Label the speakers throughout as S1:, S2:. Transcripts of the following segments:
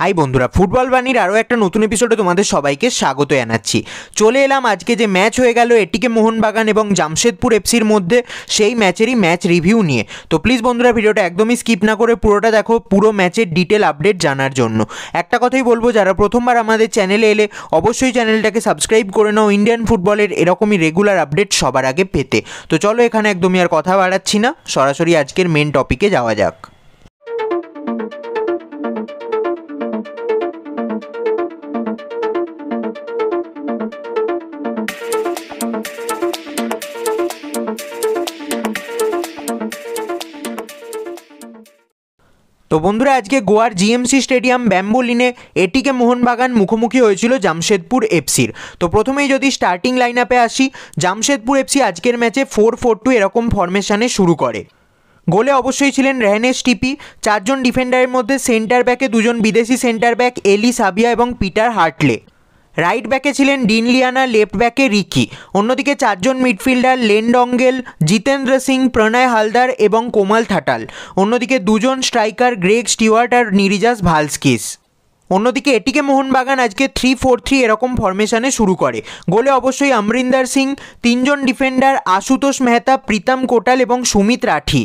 S1: high বন্ধুরা football বাণীর আরও একটা নতুন এপিসোডে তোমাদের সবাইকে স্বাগত জানাচ্ছি চলে এলাম আজকে যে ম্যাচ হয়ে গেল এটিকে মোহনবাগান এবং জামশেদপুর এফসির মধ্যে সেই ম্যাচেরই ম্যাচ রিভিউ নিয়ে তো প্লিজ বন্ধুরা ভিডিওটা একদমই স্কিপ না করে পুরোটা দেখো পুরো ম্যাচের ডিটেল আপডেট জানার জন্য একটা কথাই বলবো যারা প্রথমবার আমাদের চ্যানেলে এলে অবশ্যই চ্যানেলটাকে সাবস্ক্রাইব করে নাও ইন্ডিয়ান ফুটবলের এরকমই রেগুলার আপডেট সবার আগে পেতে তো চলো এখানে একদমই আর কথা বাড়াচ্ছি না সরাসরি আজকের মেন টপিকে যাওয়া যাক তো বন্ধুরা আজকে গোয়ার জিএমসি স্টেডিয়াম ব্যাম্বোলিনে এটিকে মোহনবাগান মুখোমুখি হয়েছিল জামশেদপুর এফসির তো প্রথমেই যদি স্টার্টিং লাইন আপে আসি জামশেদপুর এফসি আজকের ম্যাচে ফোর ফোর টু এরকম ফরমেশানে শুরু করে গোলে অবশ্যই ছিলেন রেহানেস টিপি চারজন ডিফেন্ডারের মধ্যে সেন্টার ব্যাকে দুজন বিদেশি সেন্টার ব্যাক এলি সাবিয়া এবং পিটার হার্টলে রাইট ব্যাকে ছিলেন ডিনলিয়ানা লেফট ব্যাকে রিকি অন্যদিকে চারজন মিডফিল্ডার লেন ডঙ্গেল জিতেন্দ্র সিং প্রণয় হালদার এবং কোমল থাটাল অন্যদিকে দুজন স্ট্রাইকার গ্রেগ স্টিওয়ার্ট আর নিরিজাস ভালস্কিস অন্যদিকে এটিকে মোহনবাগান আজকে থ্রি ফোর থ্রি এরকম ফরমেশানে শুরু করে গোলে অবশ্যই অমরিন্দর সিং তিনজন ডিফেন্ডার আশুতোষ মেহতা প্রীতম কোটাল এবং সুমিত রাঠি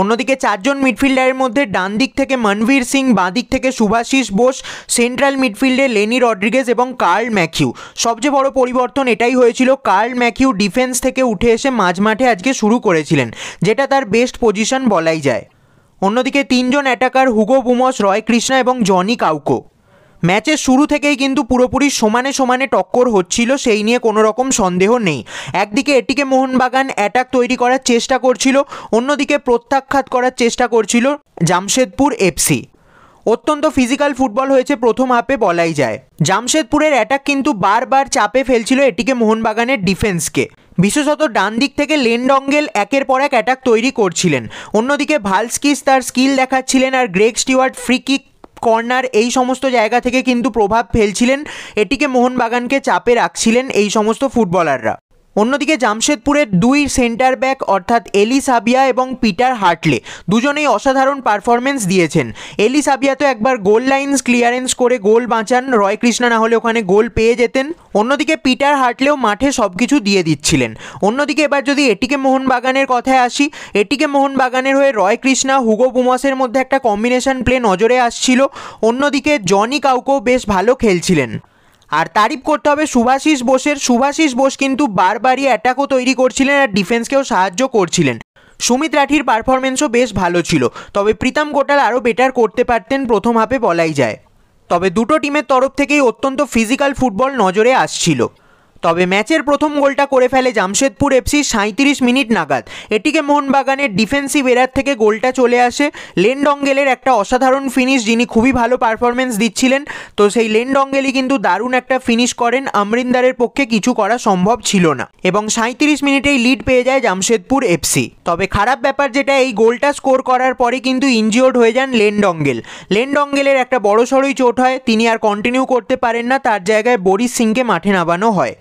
S1: অন্যদিকে চারজন মিডফিল্ডারের মধ্যে ডান দিক থেকে মনভীর সিং বাঁ দিক থেকে সুভাশিস বোস সেন্ট্রাল মিডফিল্ডে লেনি রড্রিগেজ এবং কার্ল ম্যাকিউ সবচেয়ে বড় পরিবর্তন এটাই হয়েছিল কার্ল ম্যাকিউ ডিফেন্স থেকে উঠে এসে মাঝমাঠে আজকে শুরু করেছিলেন যেটা তার বেস্ট পজিশন বলাই যায় অন্যদিকে তিনজন attacker Hugo Boumous Roy Krishna এবং জনি কাউকো ম্যাচের শুরু থেকেই কিন্তু পুরোপুরি সমানে সমানে টক্কর হচ্ছিল সেই নিয়ে কোনো রকম সন্দেহ নেই একদিকে এটিকে মোহনবাগান অ্যাটাক তৈরি করার চেষ্টা করছিল অন্যদিকে প্রত্যাখ্যাত করার চেষ্টা করছিল জামশেদপুর এফসি অত্যন্ত ফিজিক্যাল ফুটবল হয়েছে প্রথম হাফে বলাই যায় জামশেদপুরের অ্যাটাক কিন্তু বারবার চাপে ফেলছিল এটিকে মোহনবাগানের ডিফেন্সকে বিশেষত ডান দিক থেকে লেনডঙ্গেল একের পর এক অ্যাটাক তৈরি করছিলেন অন্যদিকে ভালস্কিস তার স্কিল দেখাচ্ছিলেন আর Greg Stewart free kick corner এই সমস্ত জায়গা থেকে কিন্তু প্রভাব ফেলছিলেন এটিকে মোহনবাগানকে চাপে রাখছিলেন এই সমস্ত ফুটবলাররা অন্যদিকে জামশেদপুরের দুই সেন্টার ব্যাক অর্থাৎ এলি সাবিয়া এবং পিটার হার্টলে দুজনেই অসাধারণ পারফরমেন্স দিয়েছেন এলি সাবিয়া তো একবার গোল লাইন্স ক্লিয়ারেন্স করে গোল বাঁচান রয় কৃষ্ণা না হলে ওখানে গোল পেয়ে যেতেন অন্যদিকে পিটার হার্টলেও মাঠে সব কিছু দিয়ে দিচ্ছিলেন অন্যদিকে এবার যদি এটিকে মোহনবাগানের কথায় আসি এটিকে মোহনবাগানের হয়ে রয় কৃষ্ণা হুগো বুমসের মধ্যে একটা কম্বিনেশন প্লে নজরে আসছিল অন্যদিকে জনি কাউকেও বেশ ভালো খেলছিলেন আর তারিফ করতে হবে সুভাষিস বোসের সুভাষিস বোস কিন্তু বারবারই অ্যাটাকও তৈরি করছিলেন আর ডিফেন্সকেও সাহায্য করছিলেন সুমিত রাঠির পারফরমেন্সও বেশ ভালো ছিল তবে প্রীতম গোটাল আরও বেটার করতে পারতেন প্রথম হাফে বলাই যায় তবে দুটো টিমের তরফ থেকেই অত্যন্ত ফিজিক্যাল ফুটবল নজরে আসছিল তবে ম্যাচের প্রথম গোলটা করে ফেলে জামশেদপুর এফসি সাঁত্রিশ মিনিট নাগাদ এটিকে মোহনবাগানের ডিফেন্সিভ এরার থেকে গোলটা চলে আসে লেন ডঙ্গেলের একটা অসাধারণ ফিনিশ যিনি খুবই ভালো পারফরমেন্স দিচ্ছিলেন তো সেই লেন ডঙ্গেলই কিন্তু দারুণ একটা ফিনিশ করেন আমরিন্দারের পক্ষে কিছু করা সম্ভব ছিল না এবং সাঁত্রিশ মিনিটেই লিড পেয়ে যায় জামশেদপুর এফসি তবে খারাপ ব্যাপার যেটা এই গোলটা স্কোর করার পরে কিন্তু ইনজিওর্ড হয়ে যান লেন ডঙ্গেল লেন ডঙ্গেলের একটা বড়সড়ই চোট হয় তিনি আর কন্টিনিউ করতে পারেন না তার জায়গায় বরিস সিংকে মাঠে নামানো হয়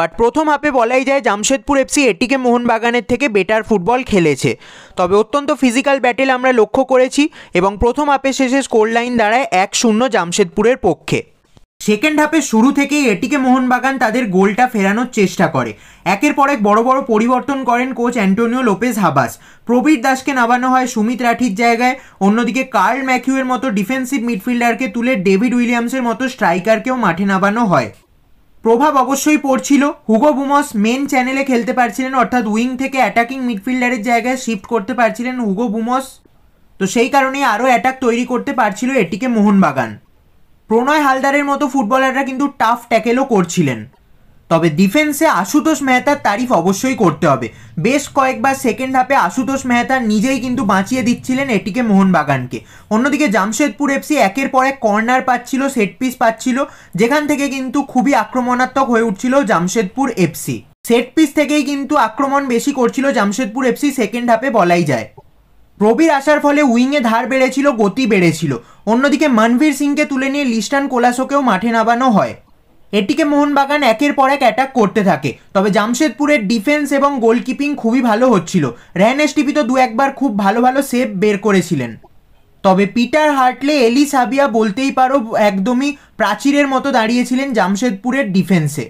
S1: বাট প্রথম হাফে বলাই যায় জামশেদপুর এফসি এটিকে মোহনবাগানের থেকে বেটার ফুটবল খেলেছে তবে অত্যন্ত ফিজিক্যাল ব্যাটেল আমরা লক্ষ্য করেছি এবং প্রথম হাফে শেষে স্কোর লাইন দাঁড়ায় এক শূন্য জামশেদপুরের পক্ষে সেকেন্ড হাফের শুরু থেকেই এটিকে মোহনবাগান তাদের গোলটা ফেরানোর চেষ্টা করে একের পর এক বড় বড় পরিবর্তন করেন coach Antonio Lopez Habas Prabir দাসকে নামানো হয় সুমিত রাঠির জায়গায় অন্যদিকে কার্ল ম্যাকিউয়ের মতো ডিফেন্সিভ মিডফিল্ডারকে তুলে ডেভিড উইলিয়ামসের মতো স্ট্রাইকারকেও মাঠে নামানো হয় প্রভাব অবশ্যই পড়ছিল হুগো বুমস মেন চ্যানেলে খেলতে পারছিলেন অর্থাৎ উইং থেকে অ্যাটাকিং মিডফিল্ডারের জায়গায় শিফট করতে পারছিলেন হুগো বুমস তো সেই কারণে আরও অ্যাটাক তৈরি করতে পারছিল এটিকে মোহনবাগান প্রণয় হালদারের মতো ফুটবলাররা কিন্তু টাফ ট্যাকেলও করছিলেন তবে ডিফেন্সে আশুতোষ মেহতার তারিফ অবশ্যই করতে হবে বেশ কয়েকবার সেকেন্ড হাফে আশুতোষ মেহতার নিজেই কিন্তু বাঁচিয়ে দিচ্ছিলেন এটিকে মোহনবাগানকে অন্যদিকে জামশেদপুর এফসি একের পর এক কর্নার পাচ্ছিল সেট পিস পাচ্ছিল যেখান থেকে কিন্তু খুবই আক্রমণাত্মক হয়ে উঠছিল জামশেদপুর এফসি সেট পিস থেকেই কিন্তু আক্রমণ বেশি করছিল জামশেদপুর এফসি সেকেন্ড হাফে বলাই যায় প্রবীর আসার ফলে উইংয়ে ধার বেড়েছিল গতি বেড়েছিল অন্যদিকে মনভীর সিংকে তুলে নিয়ে লিস্টান কোলাসোকেও মাঠে নামানো হয় এটিকে মোহনবাগান একের পর এক অ্যাটাক করতে থাকে তবে জামশেদপুরের ডিফেন্স এবং গোলকিপিং খুবই ভালো হচ্ছিল রেহানেস টিভি তো দু একবার খুব ভালো ভালো সেভ বের করেছিলেন তবে পিটার হার্টলে এলি সাবিয়া বলতেই পারো একদমই প্রাচীরের মতো দাঁড়িয়েছিলেন জামশেদপুরের ডিফেন্সে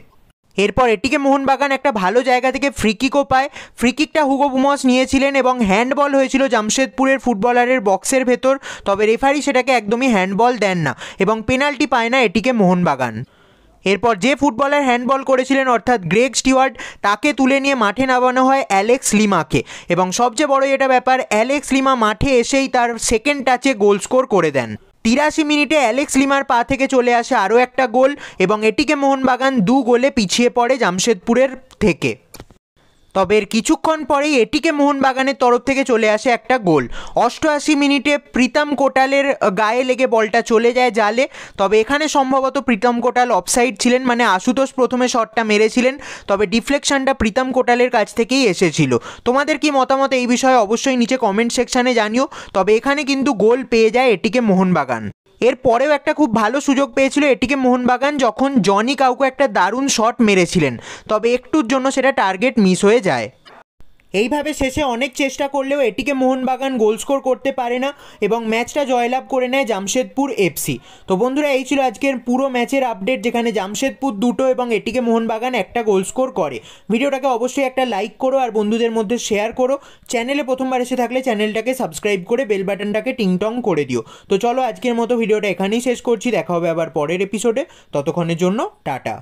S1: এরপর এটিকে মোহনবাগান একটা ভালো জায়গা থেকে ফ্রিকিকও পায় ফ্রিকিকটা হুগো বুমস নিয়েছিলেন এবং হ্যান্ডবল হয়েছিল জামশেদপুরের ফুটবলারের বক্সের ভেতর তবে রেফারি সেটাকে একদমই হ্যান্ডবল দেন না এবং পেনাল্টি পায় না এটিকে মোহনবাগান এরপর যে ফুটবলার হ্যান্ডবল করেছিলেন অর্থাৎ গ্রেগ স্টিওয়ার্ড তাকে তুলে নিয়ে মাঠে নামানো হয় অ্যালেক্স লিমাকে এবং সবচেয়ে বড় এটা ব্যাপার অ্যালেক্স লিমা মাঠে এসেই তার সেকেন্ড টাচে গোল স্কোর করে দেন তিরাশি মিনিটে অ্যালেক্স লিমার পা থেকে চলে আসে আরও একটা গোল এবং এটিকে মোহনবাগান দু গোলে পিছিয়ে পড়ে জামশেদপুরের থেকে তবে এর কিছুক্ষণ পরেই এটিকে মোহনবাগানের তরফ থেকে চলে আসে একটা গোল অষ্টআশি মিনিটে প্রীতম কোটালের গায়ে লেগে বলটা চলে যায় জালে তবে এখানে সম্ভবত প্রীতম কোটাল অফসাইড ছিলেন মানে আশুতোষ প্রথমে শটটা মেরেছিলেন তবে ডিফ্লেকশনটা প্রীতম কোটালের কাছ থেকেই এসেছিল তোমাদের কি মতামত এই বিষয়ে অবশ্যই নিচে কমেন্ট সেকশানে জানিও তবে এখানে কিন্তু গোল পেয়ে যায় এটিকে মোহনবাগান এর পরেও একটা খুব ভালো সুযোগ পেয়েছিল এটিকে মোহনবাগান যখন জনি কাউকে একটা দারুণ শট মেরেছিলেন তবে একটুর জন্য সেটা টার্গেট মিস হয়ে যায় এইভাবে শেষে অনেক চেষ্টা করলেও এটিকে মোহনবাগান গোল স্কোর করতে পারে না এবং ম্যাচটা জয়লাভ করে নেয় জামশেদপুর এফসি তো বন্ধুরা এই ছিল আজকের পুরো ম্যাচের আপডেট যেখানে জামশেদপুর দুটো এবং এটিকে মোহনবাগান একটা গোল স্কোর করে ভিডিওটাকে অবশ্যই একটা লাইক করো আর বন্ধুদের মধ্যে শেয়ার করো চ্যানেলে প্রথমবার এসে থাকলে চ্যানেলটাকে সাবস্ক্রাইব করে বেল বাটনটাকে টিংটং করে দিও তো চলো আজকের মতো ভিডিওটা এখানেই শেষ করছি দেখা হবে আবার পরের এপিসোডে ততক্ষণের জন্য টাটা